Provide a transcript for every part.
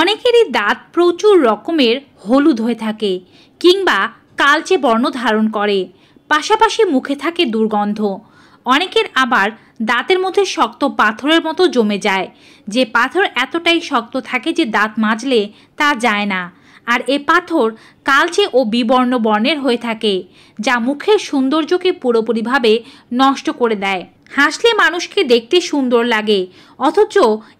অনেকেরই দাঁত প্রচুর রকমের হলুদ হয়ে থাকে কিংবা কালচে বর্ণ ধারণ করে পাশাপাশি মুখে থাকে দুর্গন্ধ অনেকের আবার দাঁতের মধ্যে শক্ত পাথরের মতো জমে যায় যে পাথর এতটাই শক্ত থাকে যে দাঁত মাজলে তা যায় না আর এ পাথর কালচে ও বিবর্ণ বর্ণের হয়ে থাকে যা মুখের সৌন্দর্যকে পুরোপুরিভাবে নষ্ট করে দেয় হাসলে মানুষকে দেখতে সুন্দর লাগে অথচ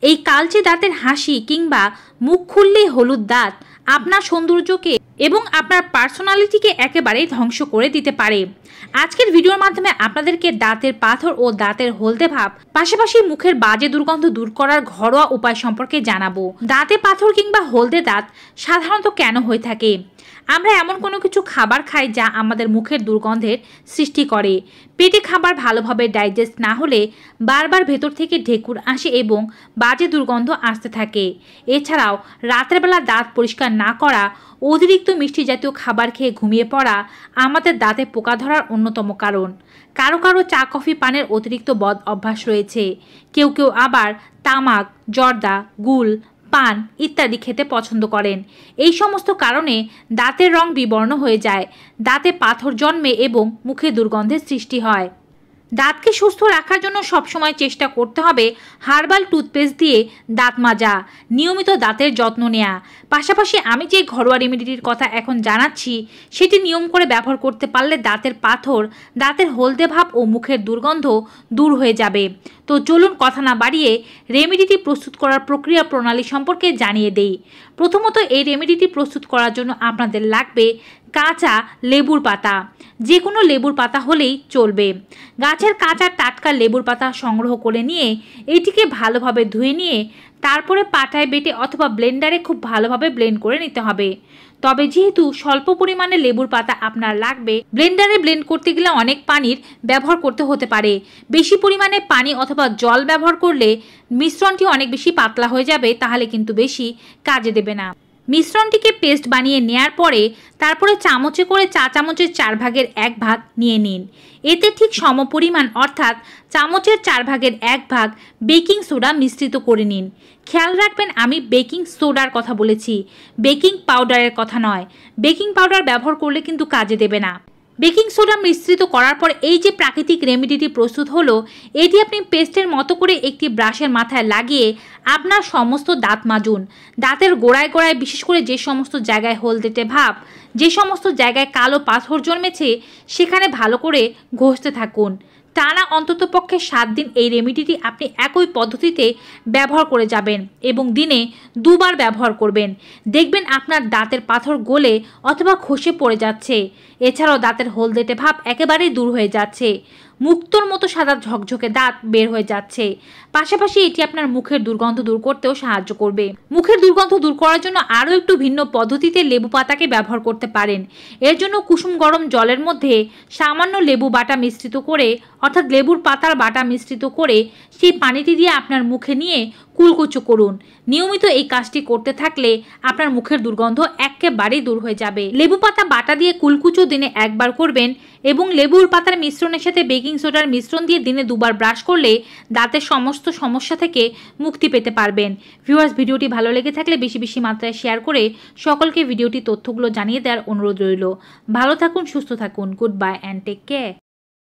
এই কালচে দাঁতের হাসি কিংবা মুখ খুললে হলুদ দাঁত আপনার সৌন্দর্যকে এবং আপনার পার্সোনালিটিকে একেবারেই ধ্বংস করে দিতে পারে আজকের ভিডিওর মাধ্যমে আপনাদেরকে দাঁতের পাথর ও দাঁতের হলদে ভাব পাশাপাশি মুখের বাজে দুর্গন্ধ দূর করার ঘরোয়া উপায় সম্পর্কে জানাবো দাঁতে পাথর কিংবা হলদে দাঁত সাধারণত কেন হয়ে থাকে আমরা এমন কোনো কিছু খাবার খাই যা আমাদের মুখের দুর্গন্ধের সৃষ্টি করে পেটে খাবার ভালোভাবে ডাইজেস্ট না হলে বারবার ভেতর থেকে ঢেকুর আসে এবং বাজে দুর্গন্ধ আসতে থাকে এছাড়াও রাত্রেবেলা দাঁত পরিষ্কার না করা অতিরিক্ত মিষ্টি জাতীয় খাবার খেয়ে ঘুমিয়ে পড়া আমাদের দাঁতে পোকা ধরার অন্যতম কারণ কারো কারো চা কফি পানের অতিরিক্ত বদ অভ্যাস রয়েছে কেউ কেউ আবার তামাক জর্দা গুল পান ইত্যাদি খেতে পছন্দ করেন এই সমস্ত কারণে দাঁতের রং বিবর্ণ হয়ে যায় দাঁতে পাথর জন্মে এবং মুখে দুর্গন্ধের সৃষ্টি হয় দাঁতকে সুস্থ রাখার জন্য সবসময় চেষ্টা করতে হবে হার্বাল টুথপেস্ট দিয়ে দাঁত মাজা নিয়মিত দাঁতের যত্ন নেয়া পাশাপাশি আমি যে ঘরোয়া রেমেডিটির কথা এখন জানাচ্ছি সেটি নিয়ম করে ব্যবহার করতে পারলে দাঁতের পাথর দাঁতের হলদে ভাব ও মুখের দুর্গন্ধ দূর হয়ে যাবে তো চলুন কথা না বাড়িয়ে রেমেডিটি প্রস্তুত করার প্রক্রিয়া প্রণালী সম্পর্কে জানিয়ে দেই প্রথমত এই রেমেডিটি প্রস্তুত করার জন্য আপনাদের লাগবে কাঁচা লেবুর পাতা যে কোনো লেবুর পাতা হলেই চলবে গাছের কাঁচা টাটকা লেবুর পাতা সংগ্রহ করে নিয়ে এটিকে ভালোভাবে ধুয়ে নিয়ে তারপরে পাটায় বেটে অথবা ব্লেন্ডারে খুব ভালোভাবে ব্লেন্ড করে নিতে হবে তবে যেহেতু স্বল্প পরিমাণে লেবুর পাতা আপনার লাগবে ব্লেন্ডারে ব্লেন্ড করতে গেলে অনেক পানির ব্যবহার করতে হতে পারে বেশি পরিমাণে পানি অথবা জল ব্যবহার করলে মিশ্রণটি অনেক বেশি পাতলা হয়ে যাবে তাহলে কিন্তু বেশি কাজে দেবে না মিশ্রণটিকে পেস্ট বানিয়ে নেয়ার পরে তারপরে চামচে করে চা চামচের চার ভাগের এক ভাগ নিয়ে নিন এতে ঠিক সমপরিমাণ অর্থাৎ চামচের চার ভাগের এক ভাগ বেকিং সোডা মিশ্রিত করে নিন খেয়াল রাখবেন আমি বেকিং সোডার কথা বলেছি বেকিং পাউডারের কথা নয় বেকিং পাউডার ব্যবহার করলে কিন্তু কাজে দেবে না বেকিং সোডা মিশ্রিত করার পর এই যে প্রাকৃতিক রেমেডিটি প্রস্তুত হলো এটি আপনি পেস্টের মতো করে একটি ব্রাশের মাথায় লাগিয়ে আপনার সমস্ত দাঁত মাজুন দাঁতের গোড়ায় গোড়ায় বিশেষ করে যে সমস্ত জায়গায় হলদেটে ভাব যে সমস্ত জায়গায় কালো পাথর জন্মেছে সেখানে ভালো করে ঘষতে থাকুন টানা অন্ততপক্ষে সাত দিন এই রেমিডিটি আপনি একই পদ্ধতিতে ব্যবহার করে যাবেন এবং দিনে দুবার ব্যবহার করবেন দেখবেন আপনার দাঁতের পাথর গলে অথবা খসে পড়ে যাচ্ছে এছাড়াও দাঁতের হলদেটে ভাব একেবারেই দূর হয়ে যাচ্ছে মুক্তোর মতো সাদা ঝকঝকে দাঁত বের হয়ে যাচ্ছে পাশাপাশি এটি আপনার মুখের দুর্গন্ধ দূর করতেও সাহায্য করবে মুখের দুর্গন্ধ দূর করার জন্য আরও একটু ভিন্ন পদ্ধতিতে লেবু পাতাকে ব্যবহার করতে পারেন এর জন্য কুসুম গরম জলের মধ্যে সামান্য লেবু বাটা মিশ্রিত করে অর্থাৎ লেবুর পাতার বাটা মিশ্রিত করে সেই পানিটি দিয়ে আপনার মুখে নিয়ে কুলকুচু করুন নিয়মিত এই কাজটি করতে থাকলে আপনার মুখের দুর্গন্ধ এক একেবারেই দূর হয়ে যাবে লেবু পাতা বাটা দিয়ে কুলকুচো দিনে একবার করবেন এবং লেবুর পাতার মিশ্রণের সাথে বেকিং সোডার মিশ্রণ দিয়ে দিনে দুবার ব্রাশ করলে দাঁতের সমস্ত সমস্যা থেকে মুক্তি পেতে পারবেন ভিউয়ার্স ভিডিওটি ভালো লেগে থাকলে বেশি বেশি মাত্রায় শেয়ার করে সকলকে ভিডিওটি তথ্যগুলো জানিয়ে দেওয়ার অনুরোধ রইল ভালো থাকুন সুস্থ থাকুন good bye and take care